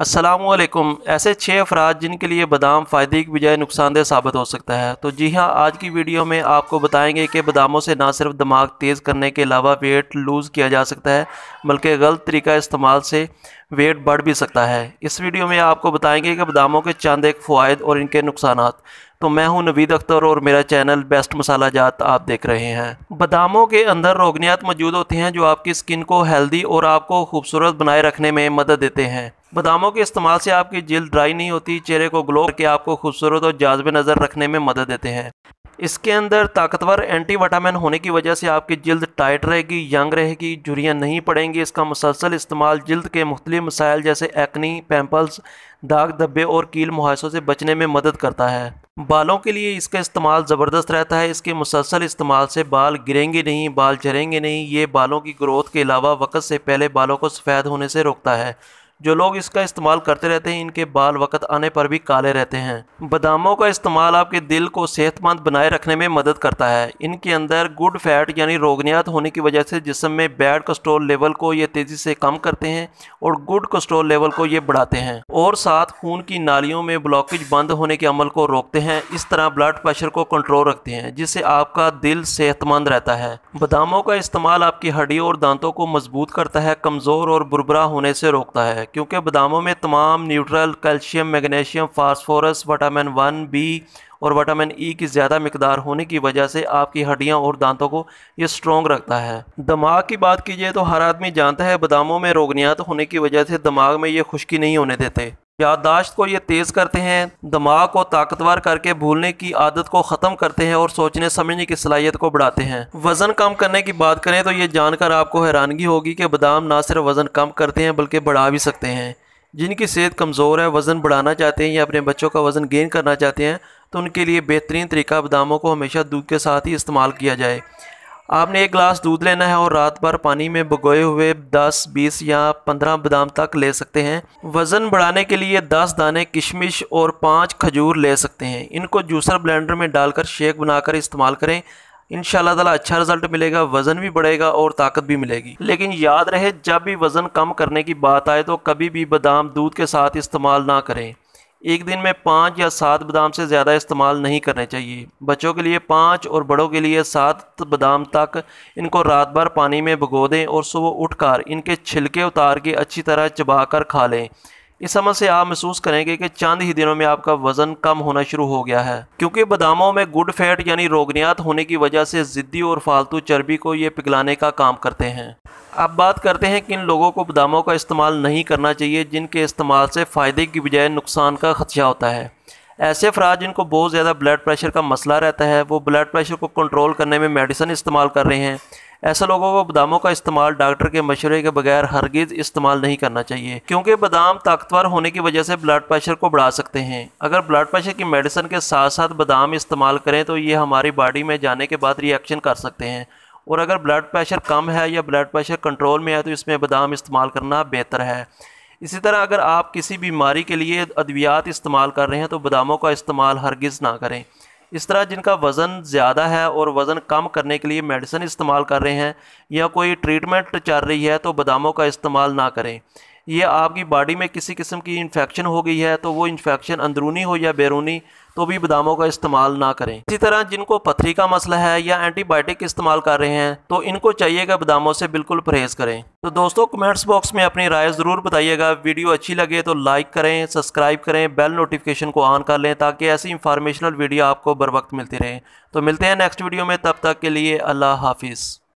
असलम ऐसे छः अफराज जिनके लिए बादाम फ़ायदे की बजाय नुकसानदेह साबित हो सकता है तो जी हाँ आज की वीडियो में आपको बताएंगे कि बादामों से ना सिर्फ दिमाग तेज़ करने के अलावा वेट लूज़ किया जा सकता है बल्कि गलत तरीका इस्तेमाल से वेट बढ़ भी सकता है इस वीडियो में आपको बताएंगे कि बादामों के चंद एक फ़वाद और इनके नुकसान तो मैं हूं नवीद अख्तर और मेरा चैनल बेस्ट मसाला जात आप देख रहे हैं बादामों के अंदर रोगनियात मौजूद होती हैं जो आपकी स्किन को हेल्दी और आपको खूबसूरत बनाए रखने में मदद देते हैं बादामों के इस्तेमाल से आपकी जल्द ड्राई नहीं होती चेहरे को ग्लो करके आपको खूबसूरत और जाजबे नज़र रखने में मदद देते हैं इसके अंदर ताकतवर एंटी वटामिन होने की वजह से आपकी जल्द टाइट रहेगी यंग रहेगी झुरियाँ नहीं पड़ेंगी इसका मुसलसल इस्तेमाल जल्द के मुख्तलिफ मसाइल जैसे एक्नी पैम्पल्स दाग धब्बे और कील मुहासों से बचने में मदद करता है बालों के लिए इसका इस्तेमाल ज़बरदस्त रहता है इसके मुसलसल इस्तेमाल से बाल गिरेंगे नहीं बाल झरेंगे नहीं ये बालों की ग्रोथ के अलावा वक़्त से पहले बालों को सफ़ेद होने से रोकता है जो लोग इसका इस्तेमाल करते रहते हैं इनके बाल वक्त आने पर भी काले रहते हैं बादामों का इस्तेमाल आपके दिल को सेहतमंद बनाए रखने में मदद करता है इनके अंदर गुड फैट यानी रोगनियात होने की वजह से जिसम में बैड कोस्ट्रोल लेवल को ये तेज़ी से कम करते हैं और गुड कोस्ट्रोल लेवल को ये बढ़ाते हैं और साथ खून की नालियों में ब्लॉकेज बंद होने के अमल को रोकते हैं इस तरह ब्लड प्रेशर को कंट्रोल रखते हैं जिससे आपका दिल सेहतमंद रहता है बादामों का इस्तेमाल आपकी हड्डियों और दांतों को मजबूत करता है कमज़ोर और बुरबरा होने से रोकता है क्योंकि बादामों में तमाम न्यूट्रल calcium magnesium phosphorus vitamin one B और वटामिन ई की ज़्यादा मकदार होने की वजह से आपकी हड्डियाँ और दांतों को ये स्ट्रॉन्ग रखता है दिमाग की बात कीजिए तो हर आदमी जानता है बादामों में रोगनियात होने की वजह से दिमाग में ये खुश्की नहीं होने देते याददाश्त को ये तेज़ करते हैं दिमाग को ताकतवर करके भूलने की आदत को ख़त्म करते हैं और सोचने समझने की सलाहियत को बढ़ाते हैं वज़न कम करने की बात करें तो ये जानकर आपको हैरानगी होगी कि बादाम ना सिर्फ वज़न कम करते हैं बल्कि बढ़ा भी सकते हैं जिनकी सेहत कमज़ोर है वज़न बढ़ाना चाहते हैं या अपने बच्चों का वज़न गेन करना चाहते हैं तो उनके लिए बेहतरीन तरीका बादामों को हमेशा दूध के साथ ही इस्तेमाल किया जाए आपने एक गिलास दूध लेना है और रात भर पानी में भगोए हुए 10, 20 या 15 बादाम तक ले सकते हैं वज़न बढ़ाने के लिए 10 दाने किशमिश और 5 खजूर ले सकते हैं इनको जूसर ब्लेंडर में डालकर शेक बनाकर इस्तेमाल करें इन ताला अच्छा रिजल्ट मिलेगा वज़न भी बढ़ेगा और ताकत भी मिलेगी लेकिन याद रहे जब भी वज़न कम करने की बात आए तो कभी भी बादाम दूध के साथ इस्तेमाल ना करें एक दिन में पाँच या सात बादाम से ज़्यादा इस्तेमाल नहीं करने चाहिए बच्चों के लिए पाँच और बड़ों के लिए सात बादाम तक इनको रात भर पानी में भिगो दें और सुबह उठकर इनके छिलके उतार के अच्छी तरह चबा कर खा लें इस समझ से आप महसूस करेंगे कि चंद ही दिनों में आपका वजन कम होना शुरू हो गया है क्योंकि बादामों में गुड फैट यानी रोगनियात होने की वजह से जिद्दी और फालतू चर्बी को ये पिघलाने का काम करते हैं अब बात करते हैं कि इन लोगों को बादामों का इस्तेमाल नहीं करना चाहिए जिनके इस्तेमाल से फ़ायदे की बजाय नुकसान का खदशा होता है ऐसे अफराज जिनको बहुत ज़्यादा ब्लड प्रेशर का मसला रहता है वो ब्लड प्रेशर को कंट्रोल करने में मेडिसिन इस्तेमाल कर रहे हैं ऐसे लोगों को बादामों का इस्तेमाल डॉक्टर के मशवरे के बगैर हरगिज इस्तेमाल नहीं करना चाहिए क्योंकि बादाम ताकतवर होने की वजह से ब्लड प्रेशर को बढ़ा सकते हैं अगर ब्लड प्रेशर की मेडिसिन के साथ साथ बादाम इस्तेमाल करें तो ये हमारी बॉडी में जाने के बाद रिएक्शन कर सकते हैं और अगर ब्लड प्रेशर कम है या ब्लड प्रेशर कंट्रोल में है तो इसमें बादाम इस्तेमाल करना बेहतर है इसी तरह अगर आप किसी बीमारी के लिए अद्वियात इस्तेमाल कर रहे हैं तो बादामों का इस्तेमाल हरगिज़ ना करें इस तरह जिनका वज़न ज़्यादा है और वज़न कम करने के लिए मेडिसिन इस्तेमाल कर रहे हैं या कोई ट्रीटमेंट चल रही है तो बादामों का इस्तेमाल ना करें ये आपकी बॉडी में किसी किस्म की इन्फेक्शन हो गई है तो वो इन्फेक्शन अंदरूनी हो या बैरूनी तो भी बादामों का इस्तेमाल ना करें इसी तरह जिनको पथरी का मसला है या एंटीबायोटिक इस्तेमाल कर रहे हैं तो इनको चाहिए कि बादामों से बिल्कुल परहेज़ करें तो दोस्तों कमेंट्स बॉक्स में अपनी राय ज़रूर बताइएगा वीडियो अच्छी लगे तो लाइक करें सब्सक्राइब करें बेल नोटिफिकेशन को ऑन कर लें ताकि ऐसी इंफॉर्मेशनल वीडियो आपको बर वक्त मिलती रहे तो मिलते हैं नेक्स्ट वीडियो में तब तक के लिए अल्लाह हाफिज़